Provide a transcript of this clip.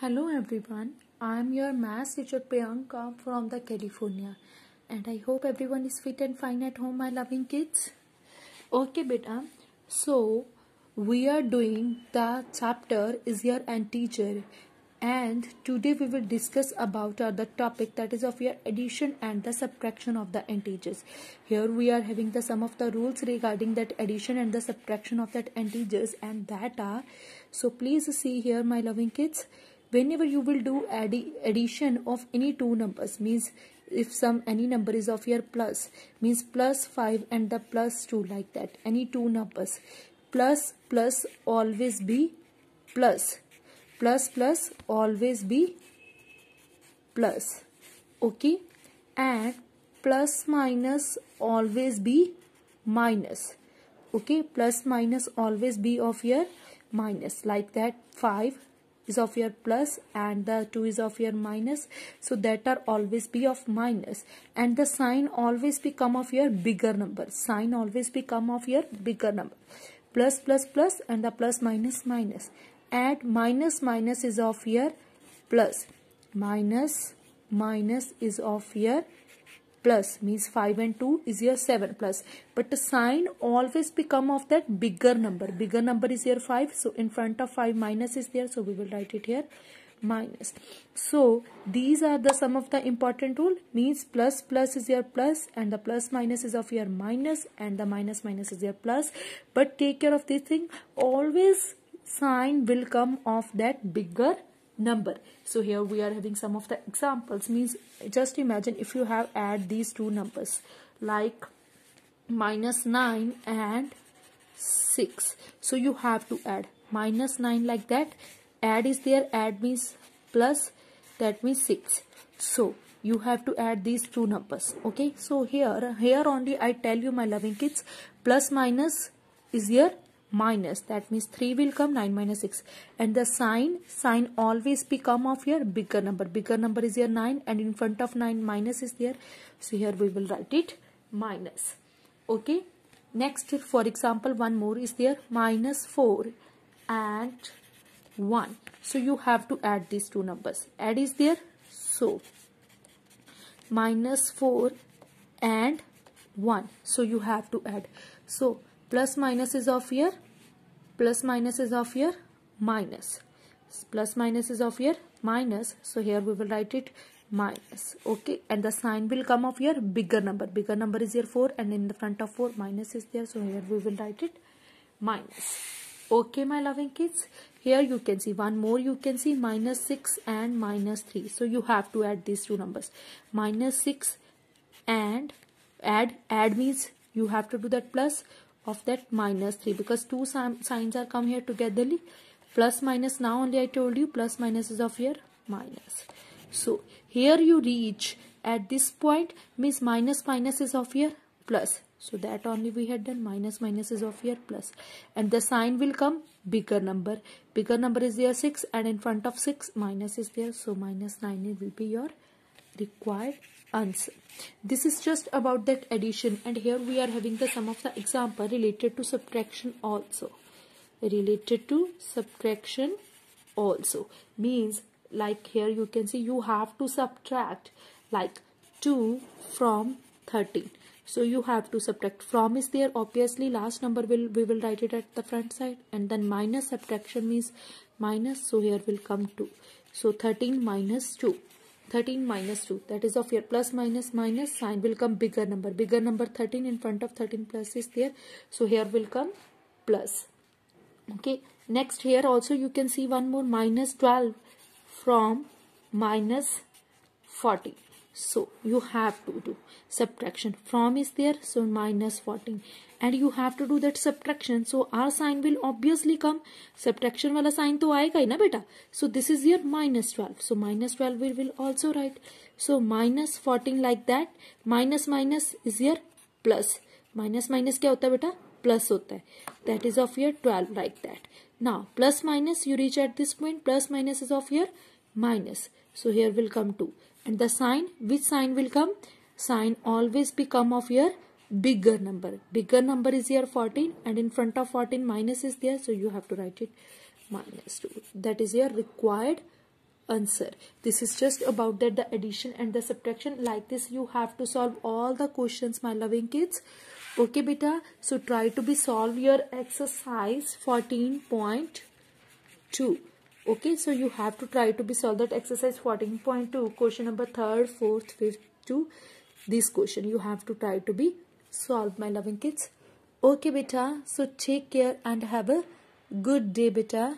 Hello everyone, I am your math teacher Priyanka from the California and I hope everyone is fit and fine at home my loving kids. Okay beta, so we are doing the chapter is your and teacher and today we will discuss about uh, the topic that is of your addition and the subtraction of the integers here we are having the some of the rules regarding that addition and the subtraction of that integers and that are so please see here my loving kids whenever you will do addition of any two numbers means if some any number is of your plus means plus 5 and the plus 2 like that any two numbers plus plus always be plus plus plus always be plus okay and plus minus always be minus okay plus minus always be of your minus like that 5 is of your plus and the 2 is of your minus so that are always be of minus and the sign always become of your bigger number sign always become of your bigger number plus plus plus and the plus minus minus minus, add minus minus is of your plus minus minus is of your plus means 5 and 2 is your 7 plus but the sign always become of that bigger number bigger number is your 5 so in front of 5 minus is there so we will write it here minus so these are the some of the important rule means plus plus is your plus and the plus minus is of your minus and the minus minus is your plus but take care of this thing always sign will come of that bigger number so here we are having some of the examples means just imagine if you have add these two numbers like minus 9 and 6 so you have to add minus 9 like that add is there add means plus that means 6 so you have to add these two numbers okay so here here only i tell you my loving kids plus minus is your minus that means 3 will come 9 minus 6 and the sign sign always become of your bigger number bigger number is your 9 and in front of 9 minus is there so here we will write it minus okay next for example one more is there minus 4 and 1 so you have to add these two numbers add is there so minus 4 and 1 so you have to add so plus minus is of here plus minus is of here minus plus minus is of here minus so here we will write it minus okay and the sign will come of here bigger number bigger number is here 4 and in the front of 4 minus is there so here we will write it minus okay my loving kids here you can see one more you can see minus 6 and minus 3 so you have to add these two numbers minus 6 and add add means you have to do that plus of that minus 3 because two signs are come here togetherly plus minus now only I told you plus minus is of here minus so here you reach at this point means minus minus is of here plus so that only we had done minus minus is of here plus and the sign will come bigger number bigger number is there 6 and in front of 6 minus is there so minus 9 will be your required answer. This is just about that addition and here we are having the sum of the example related to subtraction also. Related to subtraction also means like here you can see you have to subtract like 2 from 13 so you have to subtract from is there obviously last number will we will write it at the front side and then minus subtraction means minus so here will come 2 so 13 minus 2 13 minus 2 that is of your plus minus minus sign will come bigger number bigger number 13 in front of 13 plus is there so here will come plus okay next here also you can see one more minus 12 from minus 40 so you have to do subtraction from is there so minus 14 and you have to do that subtraction so our sign will obviously come subtraction wala sign to aayega hi na beta so this is your minus 12 so minus 12 we will also write so minus 14 like that minus minus is your plus minus minus kya hota है बेटा plus hota hai that is of your 12 like that now plus minus you reach at this point plus minus is of your minus So here will come 2. And the sign, which sign will come? Sign always become of your bigger number. Bigger number is here 14 and in front of 14 minus is there. So you have to write it minus 2. That is your required answer. This is just about that the addition and the subtraction. Like this you have to solve all the questions my loving kids. Okay beta. So try to be solve your exercise 14.2 okay so you have to try to be solve that exercise 14.2 question number third fourth fifth to this question you have to try to be solved my loving kids okay beta so take care and have a good day beta